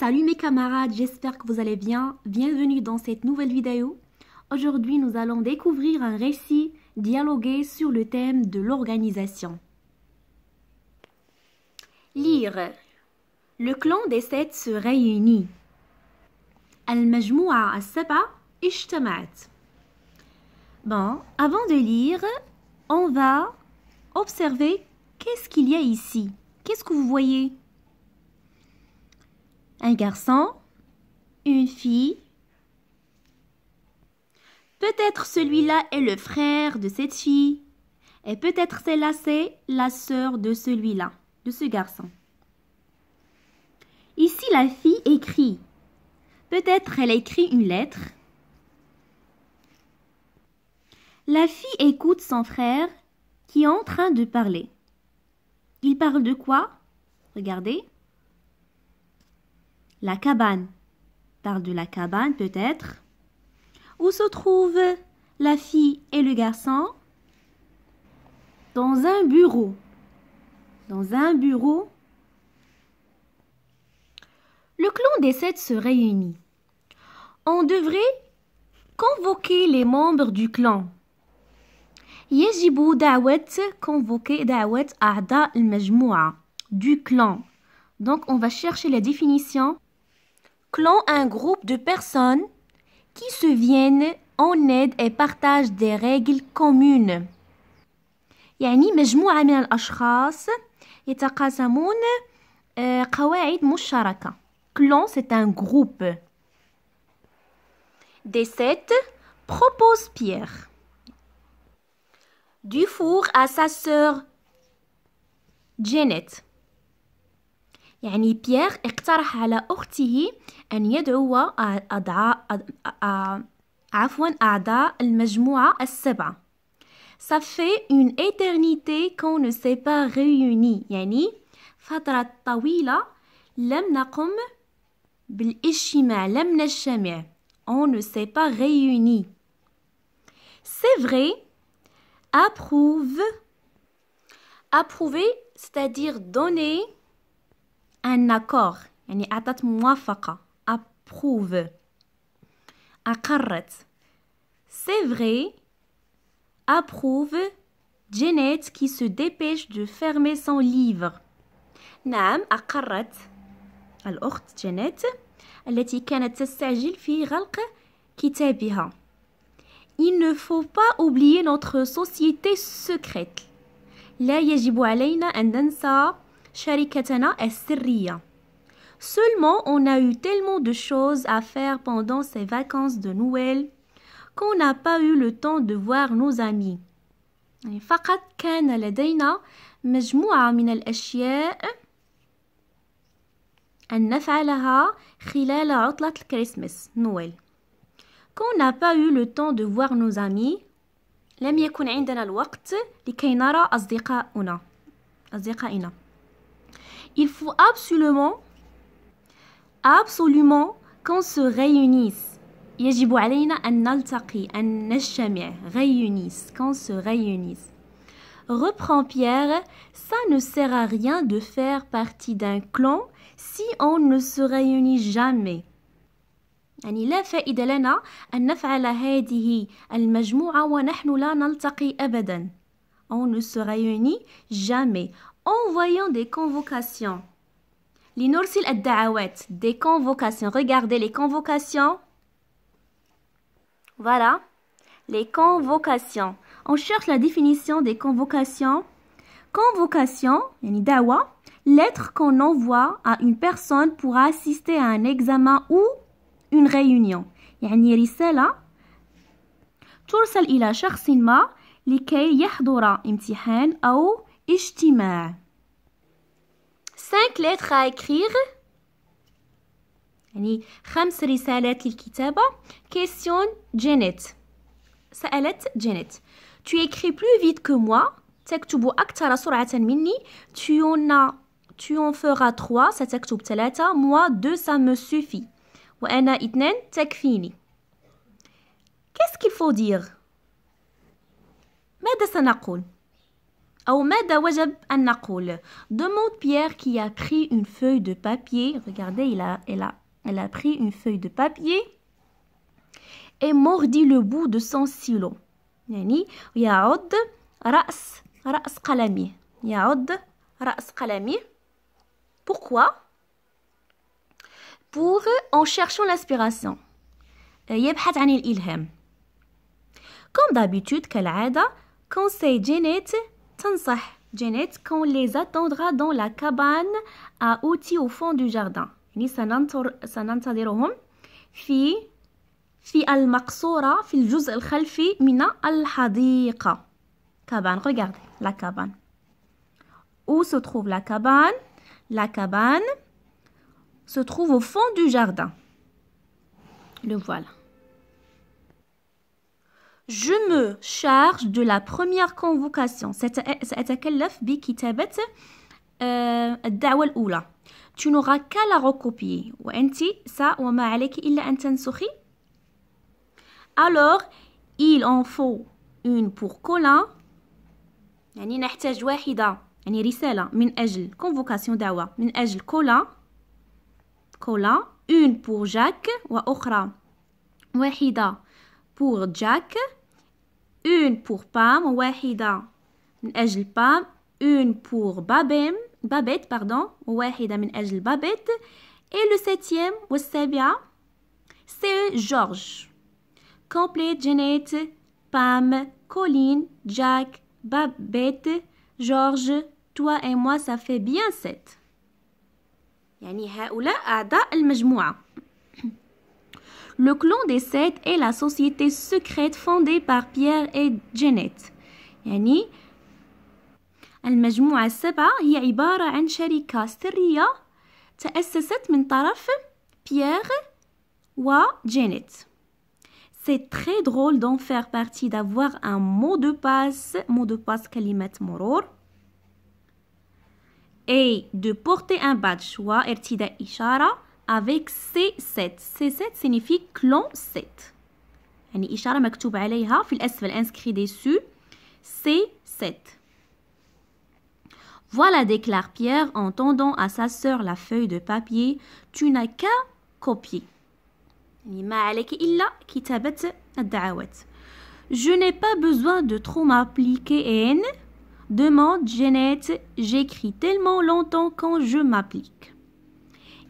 Salut mes camarades, j'espère que vous allez bien. Bienvenue dans cette nouvelle vidéo. Aujourd'hui, nous allons découvrir un récit dialogué sur le thème de l'organisation. Lire. Le clan des sept se réunit. Al-Majmoua al-Saba ishtamat. Bon, avant de lire, on va observer qu'est-ce qu'il y a ici. Qu'est-ce que vous voyez un garçon, une fille. Peut-être celui-là est le frère de cette fille. Et peut-être celle-là, c'est la sœur de celui-là, de ce garçon. Ici, la fille écrit. Peut-être elle écrit une lettre. La fille écoute son frère qui est en train de parler. Il parle de quoi Regardez. La cabane. Parle de la cabane peut-être. Où se trouvent la fille et le garçon Dans un bureau. Dans un bureau. Le clan des sept se réunit. On devrait convoquer les membres du clan. يجب Dawet convoquer دعوة du clan. Donc on va chercher la définition clan un groupe de personnes qui se viennent en aide et partagent des règles communes. يعني مجموعة من الأشخاص يتقاسمون قواعد Clan, c'est un groupe. Des sept propose Pierre. Du four à sa sœur Janet. يعني بيير اقترح على أخته أن يدعو أدعاء عفوا أعضاء المجموعة السبعة Ça fait une éternité qu'on ne s'est pas réunis يعني فترة طويلة لم نقم بالاجتماع لم نجتمع on ne s'est pas réunis C'est vrai approuve approuver c'est-à-dire donner un accord يعني moi, approuve C'est vrai approuve Janet qui se dépêche de fermer son livre Nam أقرت الأخت جانيت التي كانت تستعجل في غلق كتابها Il ne faut pas oublier notre société secrète لا يجب علينا أن ننسى شركتنا السرية. Seulement, on a eu tellement de choses à faire pendant ces vacances de Noël qu'on n'a pas eu le temps de voir nos amis. Fakat فقط كان لدينا مجموعة من الأشياء أن نفعلها خلال عطلة الكريسماس نويل qu'on n'a pas eu le temps de voir nos amis لم يكن عندنا الوقت لكي نرى أصدقاؤنا أصدقائنا il faut absolument, absolument qu'on se réunisse. يجب علينا أن نلتقي أن نجتمع réunisse qu'on se réunisse Reprend Pierre, ça ne sert à rien de faire partie d'un clan si on ne se réunit jamais. يعني لا فائدة لنا أن نفعل هذه المجموعة ونحن لا نلتقي أبدا. On ne se réunit jamais envoyant des convocations. L'inursil ad da'awet, des convocations. Regardez les convocations. Voilà, les convocations. On cherche la définition des convocations. Convocation, yani dawa, lettre qu'on envoie à une personne pour assister à un examen ou une réunion. يعني رسالة ترسل une شخص ما اجتماع cinq lettres à écrire يعني خمس رسالات للكتابة question جينيت سألت جينيت tu écris plus vite que moi تكتب أكثر سرعة مني tu en as tu en feras trois ستكتب ثلاثة moi deux ça me suffit وأنا اثنان تكفيني qu'est-ce qu'il faut dire ماذا سنقول Demande Pierre qui a pris une feuille de papier. Regardez, il a, elle, a, elle a pris une feuille de papier et mordit le bout de son silo. Yani, Pourquoi Pour en cherchant l'inspiration. Anil Comme d'habitude, Kalada conseil Janet Sansa Genet qu'on les attendra dans la cabane à outils au fond du jardin يعني سننتظر سننتظرهم في في المقصورة في الجزء الخلفي من الحديقة cabane regardez la cabane où se trouve la cabane la cabane se trouve au fond du jardin le voilà je me charge de la première convocation. Ça à quel le livre de la première Tu n'auras qu'à la recopier. Et ça, tu n'as qu'à la recopier. Alors, il en faut une pour Colin. On a besoin d'une. Une lettre pour convocation Dawa. la première convocation. Une Colin. Une pour Jacques. Et une autre pour Jacques une pour pam wahida من أجل une pour babem babette pardon واحدة من أجل babette et le septième والسابعة c'est George complete Janet Pam Colin Jack Babette George toi et moi ça fait bien sept يعني هؤلاء أعضاء المجموعة le clan des Sept est la société secrète fondée par Pierre et Janet يعني المجموعة السبعة هي عبارة عن شركة سرية تأسست من طرف C'est très drôle d'en faire partie, d'avoir un mot de passe, mot de passe et de porter un badge ارتداء avec C7 C7 signifie clon 7 يعني إشارة مكتوب عليها في الأسفل dessus C7 Voilà, déclare Pierre en tendant à sa sœur la feuille de papier. Tu n'as qu'à copier. Je n'ai pas besoin de trop m'appliquer, Demande Jeannette. J'écris tellement longtemps quand je m'applique.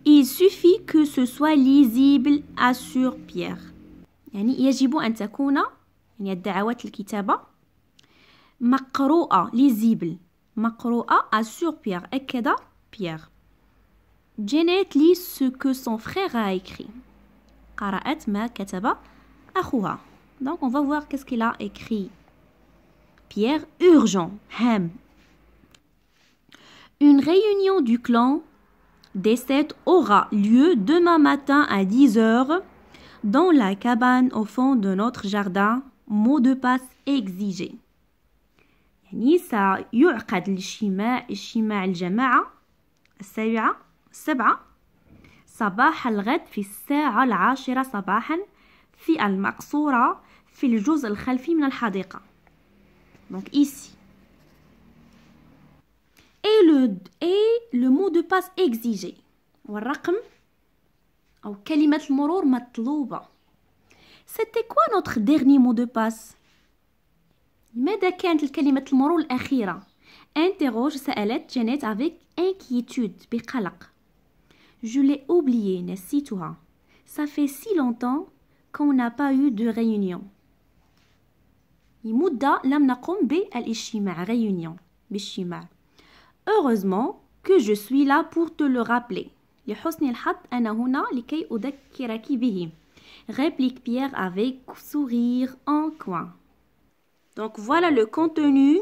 Il suffit que ce soit lisible à sur pierre. يعني يجب أن تكون يعني الدعوات الكتابة مقروءة lisible مقروءة à sur pierre أكد pierre. Janet lit ce que son frère a écrit. قرأت ما كتب أخوها. Donc on va voir qu'est-ce qu'il a écrit. Pierre urgent. Ham. Une réunion du clan décède aura lieu demain matin à heures dans la cabane au fond de notre jardin. Mot de passe exigé. يعني سيعقد الاجتماع اجتماع الجماعة السابعة السبعة صباح الغد في الساعة العاشرة صباحا في المقصورة في الجزء الخلفي من الحديقة. Donc ici, et le, et le mot de passe exigé والرقم أو كلمة المرور مطلوبة c'était quoi notre dernier mot de passe ماذا كانت الكلمة المرور الأخيرة interroge سألت جانيت avec inquiétude بقلق je l'ai oublié نسيتها ça fait si longtemps qu'on n'a pas eu de réunion لمدة لم نقم بالاجتماع réunion بالاجتماع Heureusement que je suis là pour te le rappeler. Réplique Pierre avec sourire en coin. Donc voilà le contenu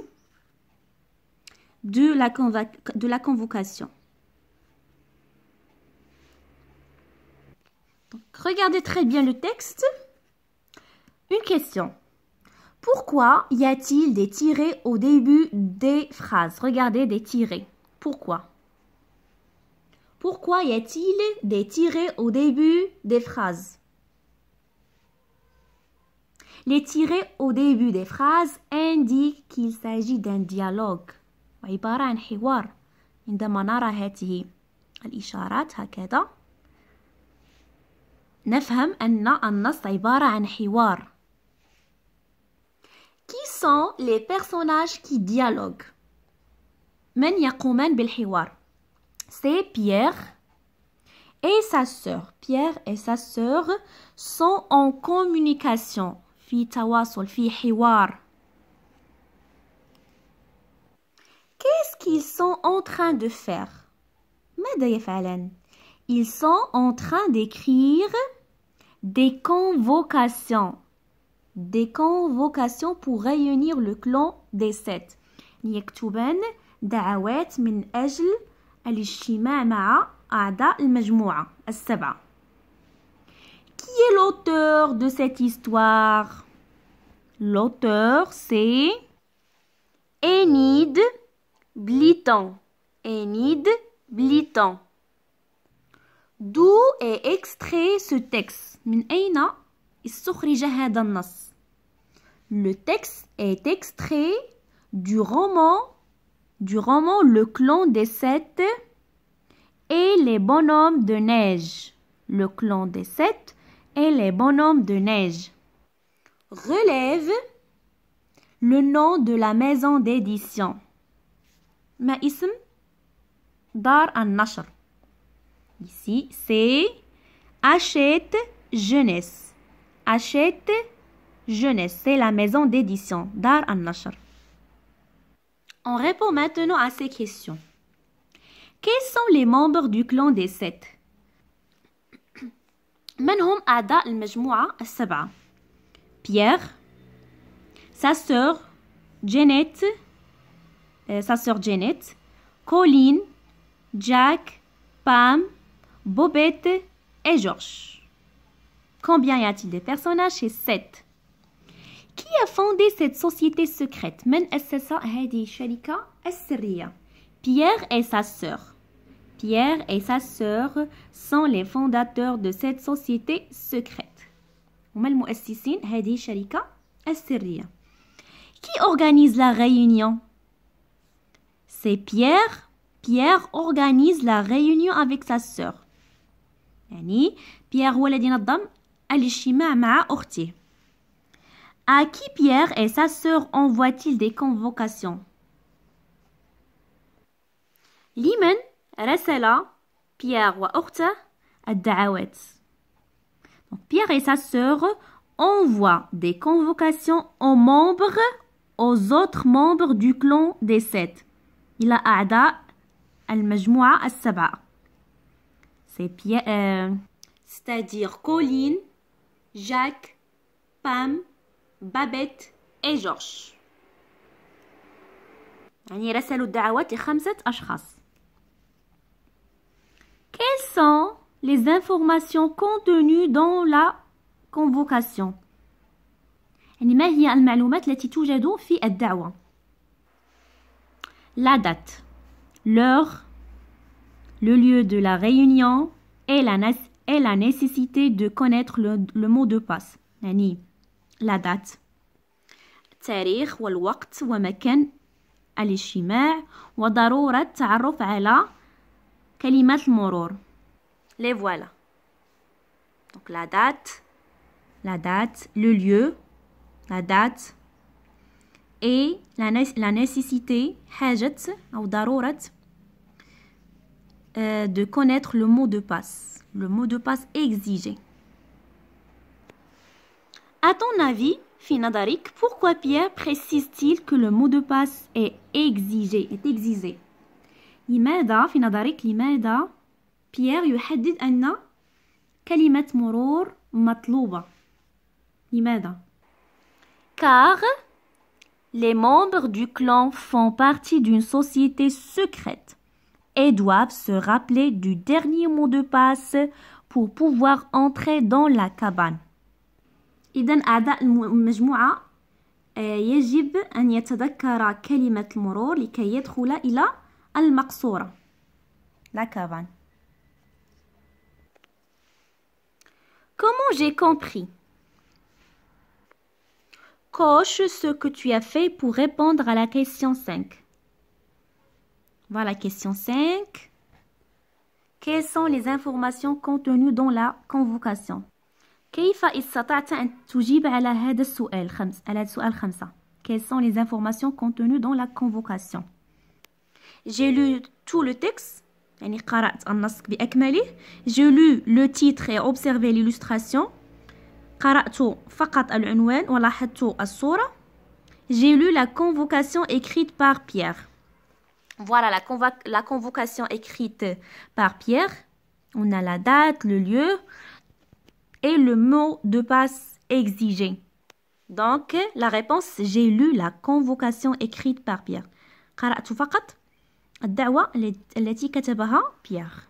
de la, de la convocation. regardez très bien le texte. Une question. Pourquoi y a-t-il des tirets au début des phrases Regardez des tirets. Pourquoi Pourquoi y a-t-il des tirets au début des phrases Les tirets au début des phrases indiquent qu'il s'agit d'un dialogue qui sont les personnages qui dialoguent C'est Pierre et sa sœur. Pierre et sa sœur sont en communication. Qu'est-ce qu'ils sont en train de faire Ils sont en train d'écrire des convocations des convocations pour réunir le clan des sept. يكتبان دعوات من أجل الاجتماع مع أعضاء المجموعة السبعة. Qui est l'auteur de cette histoire L'auteur c'est Enid Bliton. Enid Bliton. D'où est extrait ce texte من أين استخرج هذا النص le texte est extrait du roman, du roman Le clan des sept et les bonhommes de neige. Le clan des sept et les bonhommes de neige. Relève le nom de la maison d'édition. Ma Dar al-Nashr. Ici, c'est Achète Jeunesse. Jeunesse jeunesse. C'est la maison d'édition, Dar al-Nashr. On répond maintenant à ces questions. Quels sont les membres du clan des sept hum Pierre, sa sœur Janet, euh, sa sœur Janet, Colin, Jack, Pam, Bobette et George. Combien y a-t-il de personnages chez 7. Qui a fondé cette société secrète هذه Pierre et sa sœur. Pierre et sa sœur sont les fondateurs de cette société secrète. هذه Qui organise la réunion C'est Pierre. Pierre organise la réunion avec sa sœur. Pierre à qui Pierre et sa sœur envoient-ils des convocations Limon رسل Pierre وأخته à Donc Pierre et sa sœur envoient des convocations aux membres, aux autres membres du clan des sept. Il a أعداء المجموعة السبعة. C'est Pierre, euh, c'est-à-dire Colline, Jacques, Pam, بابيت اي جورج يعني رسلوا الدعوات لخمسة أشخاص Quelles sont les informations contenues dans la convocation يعني ما هي المعلومات التي توجد في الدعوة La date l'heure le lieu de la réunion et la, nécessité de connaître le, le mot de passe يعني لا دات تاريخ والوقت ومكان الاجتماع وضرورة التعرف على كلمات المرور لي فوالا دونك لا دات لا دات لو ليو لا دات اي لا نيسيسيتي حاجة او ضرورة de connaître le mot de passe, le mot de passe exigé. À ton avis, Finadaric, pourquoi Pierre précise-t-il que le mot de passe est exigé, est exigé لماذا لماذا كلمة مرور مطلوبة لماذا car les membres du clan font partie d'une société secrète et doivent se rappeler du dernier mot de passe pour pouvoir entrer dans la cabane. إذا أعضاء المجموعة يجب أن يتذكر كلمة المرور لكي يدخل إلى المقصورة la Comment j'ai compris Coche ce que tu as fait pour répondre à la question 5. Voilà, question 5. Quelles sont les informations contenues dans la convocation كيف استطعت تجيب على هذا السؤال خمس السؤال Quelles sont les informations contenues dans la convocation J'ai lu tout le texte J'ai lu le titre et observé l'illustration J'ai lu la convocation écrite par Pierre Voilà la, la convocation écrite par Pierre. On a la date, le lieu, et le mot de passe exigé. Donc, la réponse, j'ai lu la convocation écrite par Pierre. قرأت فقط الدعوة التي كتبها بيير